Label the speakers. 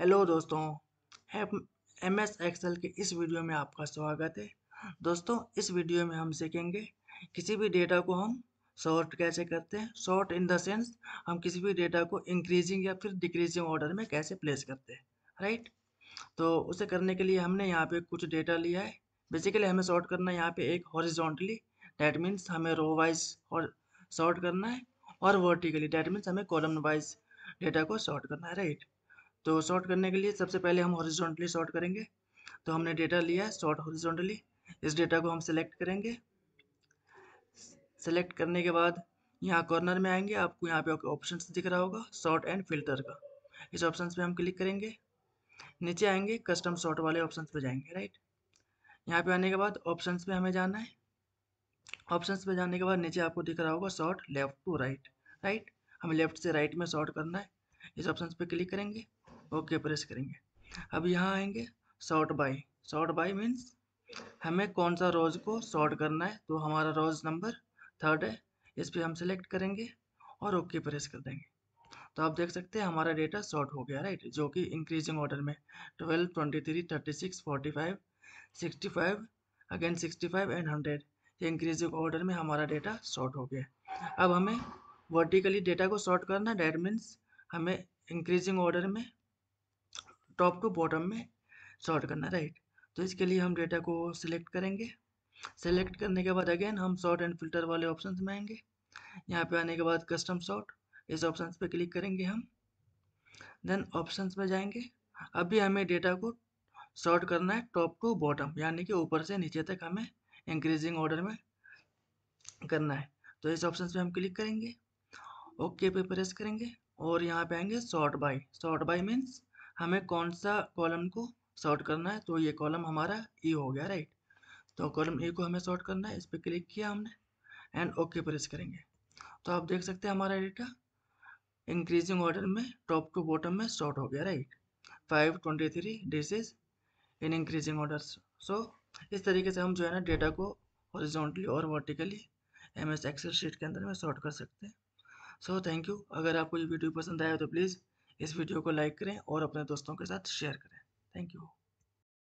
Speaker 1: hello दोस्तों M S axle के इस वीडियो में आपका स्वागत है दोस्तों इस वीडियो में हम सीखेंगे किसी भी डेटा को हम शॉर्ट कैसे करते हैं शॉर्ट इन द सेंस हम किसी भी डेटा को इंक्रीजिंग या फिर डिक्रीजिंग ऑर्डर में कैसे प्लेस करते हैं राइट तो उसे करने के लिए हमने यहाँ पे कुछ डेटा लिया है बेसिकली हमें शॉर्ट करना है यहाँ पे एक हॉरिजोंटली डैट मीन्स हमें रो वाइज और शॉर्ट करना है और वर्टिकली डैट मीन्स हमें कॉलम वाइज डेटा को शॉर्ट करना है राइट तो शॉर्ट करने के लिए सबसे पहले हम हॉरिजॉन्टली शॉर्ट करेंगे तो हमने डेटा लिया है शॉर्ट हॉरिजॉन्टली इस डेटा को हम सेलेक्ट करेंगे सेलेक्ट करने के बाद यहाँ कॉर्नर में आएंगे आपको यहाँ पे ऑप्शन दिख रहा होगा शॉर्ट एंड फिल्टर का इस ऑप्शन पे हम क्लिक करेंगे नीचे आएंगे कस्टम शॉर्ट वाले ऑप्शन पर जाएंगे राइट यहाँ पे आने के बाद ऑप्शन पर हमें जाना है ऑप्शन पर जाने के बाद नीचे आपको दिख रहा होगा sort left to right right हमें लेफ्ट से राइट में शॉर्ट करना है इस ऑप्शन पर क्लिक करेंगे ओके प्रेस करेंगे अब यहाँ आएंगे sort by sort by means हमें कौन सा रोज को शॉर्ट करना है तो हमारा रोज नंबर थर्ड है इस पर हम सेलेक्ट करेंगे और ओके प्रेस कर देंगे तो आप देख सकते हैं हमारा डेटा शॉर्ट हो गया राइट जो कि इंक्रीजिंग ऑर्डर में twelve twenty three thirty six forty five sixty five again sixty five and hundred ये इंक्रीजिंग ऑर्डर में हमारा डेटा शॉर्ट हो गया अब हमें वर्टिकली डेटा को शॉर्ट करना डेट मीन्स हमें इंक्रीजिंग ऑर्डर में टॉप टू बॉटम में सॉर्ट करना राइट तो इसके लिए हम डेटा को सिलेक्ट करेंगे सेलेक्ट करने के बाद अगेन हम सॉर्ट एंड फिल्टर वाले ऑप्शन में आएंगे यहाँ पे आने के बाद कस्टम सॉर्ट इस ऑप्शन पे क्लिक करेंगे हम देन ऑप्शन में जाएंगे अभी हमें डेटा को सॉर्ट करना है टॉप टू बॉटम यानी कि ऊपर से नीचे तक हमें इंक्रीजिंग ऑर्डर में करना है तो इस ऑप्शन पे हम क्लिक करेंगे ओके पे प्रेस करेंगे और यहाँ पे आएंगे sort by sort by means हमें कौन सा कॉलम को शॉर्ट करना है तो ये कॉलम हमारा ई हो गया राइट तो कॉलम ए को हमें शॉर्ट करना है इस पर क्लिक किया हमने एंड ओके प्रेस करेंगे तो आप देख सकते हैं हमारा डेटा इंक्रीजिंग ऑर्डर में टॉप टू बॉटम में शॉर्ट हो गया right five twenty three is in increasing order so इस तरीके से हम जो है ना डेटा को हॉरिजॉन्टली और vertically M S Excel sheet के अंदर में शॉर्ट कर सकते हैं सो थैंक यू अगर आपको ये वीडियो पसंद आया तो प्लीज़ इस वीडियो को लाइक करें और अपने दोस्तों के साथ शेयर करें थैंक यू